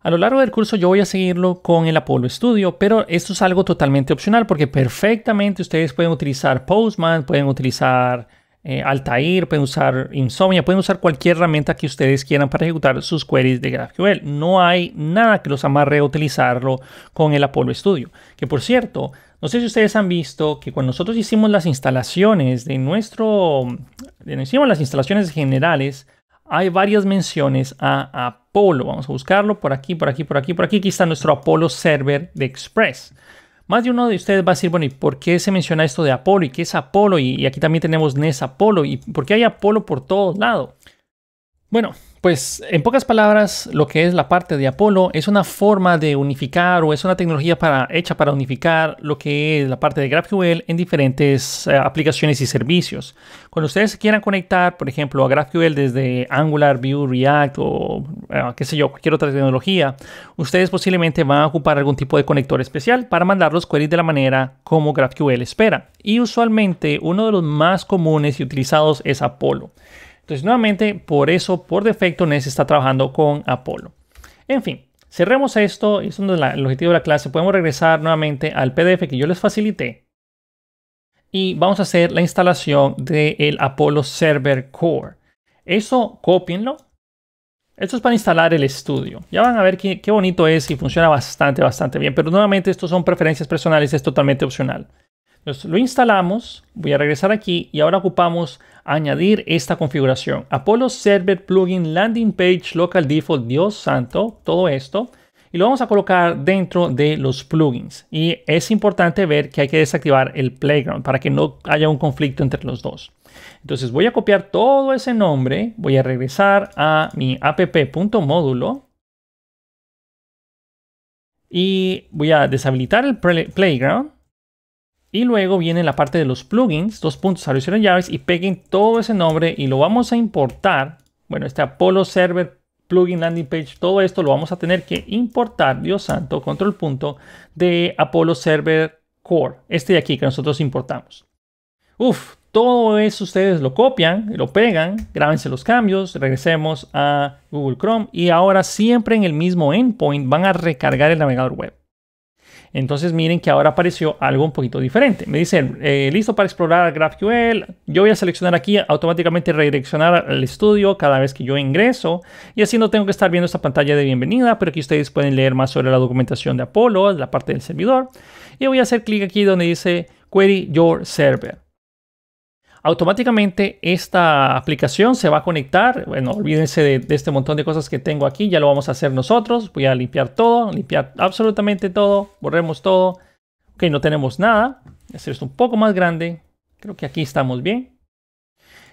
A lo largo del curso yo voy a seguirlo con el Apollo Studio, pero esto es algo totalmente opcional porque perfectamente ustedes pueden utilizar Postman, pueden utilizar eh, Altair, pueden usar Insomnia, pueden usar cualquier herramienta que ustedes quieran para ejecutar sus queries de GraphQL. No hay nada que los amarre a utilizarlo con el Apollo Studio. Que por cierto, no sé si ustedes han visto que cuando nosotros hicimos las instalaciones de nuestro, hicimos las instalaciones generales, hay varias menciones a Apollo Vamos a buscarlo por aquí, por aquí, por aquí, por aquí. Aquí está nuestro Apolo Server de Express. Más de uno de ustedes va a decir, bueno, ¿y por qué se menciona esto de Apolo? ¿Y qué es Apolo? Y, aquí también tenemos NES Apolo. ¿Y por qué hay Apolo por todos lados? Bueno, pues en pocas palabras, lo que es la parte de Apollo es una forma de unificar o es una tecnología para, hecha para unificar lo que es la parte de GraphQL en diferentes eh, aplicaciones y servicios. Cuando ustedes quieran conectar, por ejemplo, a GraphQL desde Angular, Vue, React o eh, qué sé yo, cualquier otra tecnología, ustedes posiblemente van a ocupar algún tipo de conector especial para mandar los queries de la manera como GraphQL espera. Y usualmente uno de los más comunes y utilizados es Apollo. Entonces, nuevamente, por eso, por defecto, Ness está trabajando con Apollo. En fin, cerremos esto. es el objetivo de la clase. Podemos regresar nuevamente al PDF que yo les facilité. Y vamos a hacer la instalación del el Apollo Server Core. Eso, copienlo. Esto es para instalar el estudio. Ya van a ver qué, qué bonito es y funciona bastante, bastante bien. Pero nuevamente, esto son preferencias personales. Es totalmente opcional. Entonces lo instalamos, voy a regresar aquí y ahora ocupamos añadir esta configuración. Apollo Server Plugin Landing Page Local Default, Dios santo, todo esto. Y lo vamos a colocar dentro de los plugins. Y es importante ver que hay que desactivar el Playground para que no haya un conflicto entre los dos. Entonces voy a copiar todo ese nombre, voy a regresar a mi app.módulo y voy a deshabilitar el Playground y luego viene la parte de los plugins, dos puntos, soluciones llaves y peguen todo ese nombre y lo vamos a importar. Bueno, este Apollo Server plugin landing page, todo esto lo vamos a tener que importar, Dios santo, control punto, de Apollo Server Core, este de aquí que nosotros importamos. Uf, todo eso ustedes lo copian, lo pegan, grábense los cambios, regresemos a Google Chrome y ahora siempre en el mismo endpoint van a recargar el navegador web. Entonces miren que ahora apareció algo un poquito diferente. Me dice, eh, listo para explorar GraphQL. Yo voy a seleccionar aquí, automáticamente redireccionar al estudio cada vez que yo ingreso. Y así no tengo que estar viendo esta pantalla de bienvenida, pero aquí ustedes pueden leer más sobre la documentación de Apollo, la parte del servidor. Y voy a hacer clic aquí donde dice Query Your Server automáticamente esta aplicación se va a conectar. Bueno, olvídense de, este montón de cosas que tengo aquí, ya lo vamos a hacer nosotros. Voy a limpiar todo, limpiar absolutamente todo, borremos todo. Ok, no tenemos nada. Hacer este esto un poco más grande. Creo que aquí estamos bien.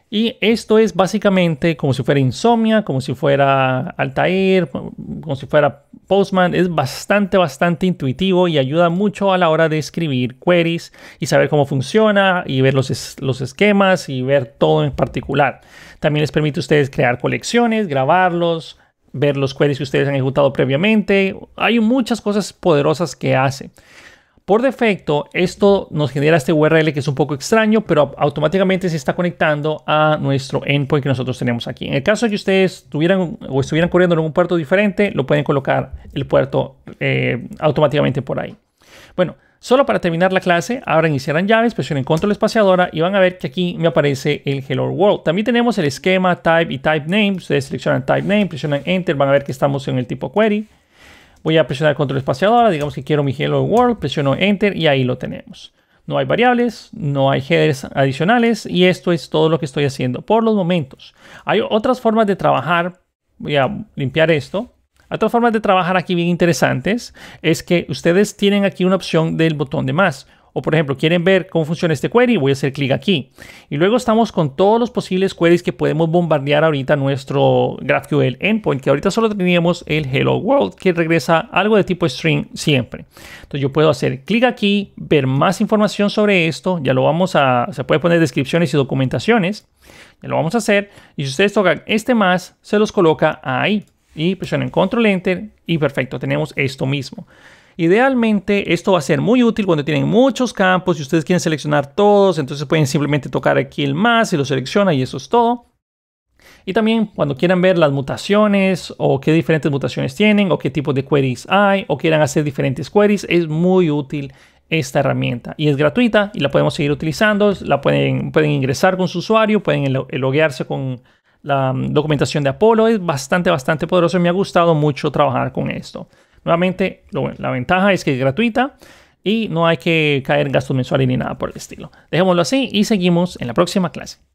Y esto es básicamente como si fuera Insomnia, como si fuera Altair, como si fuera Postman. Es bastante, bastante intuitivo y ayuda mucho a la hora de escribir queries y saber cómo funciona y ver los, los esquemas y ver todo en particular. También les permite a ustedes crear colecciones, grabarlos, ver los queries que ustedes han ejecutado previamente. Hay muchas cosas poderosas que hace. Por defecto, esto nos genera este URL que es un poco extraño, pero automáticamente se está conectando a nuestro endpoint que nosotros tenemos aquí. En el caso de que ustedes tuvieran o estuvieran corriendo en un puerto diferente, lo pueden colocar el puerto eh, automáticamente por ahí. Bueno, solo para terminar la clase, ahora iniciarán llaves, presionen control espaciadora y van a ver que aquí me aparece el Hello World. También tenemos el esquema type y type name. Ustedes seleccionan type name, presionan enter, van a ver que estamos en el tipo query. Voy a presionar control espaciadora, digamos que quiero mi hello world, presiono enter y ahí lo tenemos. No hay variables, no hay headers adicionales y esto es todo lo que estoy haciendo por los momentos. Hay otras formas de trabajar, voy a limpiar esto. Otras formas de trabajar aquí bien interesantes es que ustedes tienen aquí una opción del botón de más. O por ejemplo, quieren ver cómo funciona este query, voy a hacer clic aquí. Y luego estamos con todos los posibles queries que podemos bombardear ahorita nuestro GraphQL endpoint, que ahorita solo teníamos el hello world, que regresa algo de tipo string siempre. Entonces yo puedo hacer clic aquí, ver más información sobre esto, ya lo vamos a, se puede poner descripciones y documentaciones, ya lo vamos a hacer. Y si ustedes tocan este más, se los coloca ahí. Y presionen control enter y perfecto, tenemos esto mismo. Idealmente esto va a ser muy útil cuando tienen muchos campos y ustedes quieren seleccionar todos, entonces pueden simplemente tocar aquí el más y lo selecciona y eso es todo. Y también cuando quieran ver las mutaciones o qué diferentes mutaciones tienen o qué tipo de queries hay o quieran hacer diferentes queries, es muy útil esta herramienta y es gratuita y la podemos seguir utilizando, la pueden, pueden ingresar con su usuario, pueden loguearse con la mm, documentación de Apollo, es bastante, bastante poderoso y me ha gustado mucho trabajar con esto. Nuevamente, lo, la ventaja es que es gratuita y no hay que caer en gastos mensuales ni nada por el estilo. Dejémoslo así y seguimos en la próxima clase.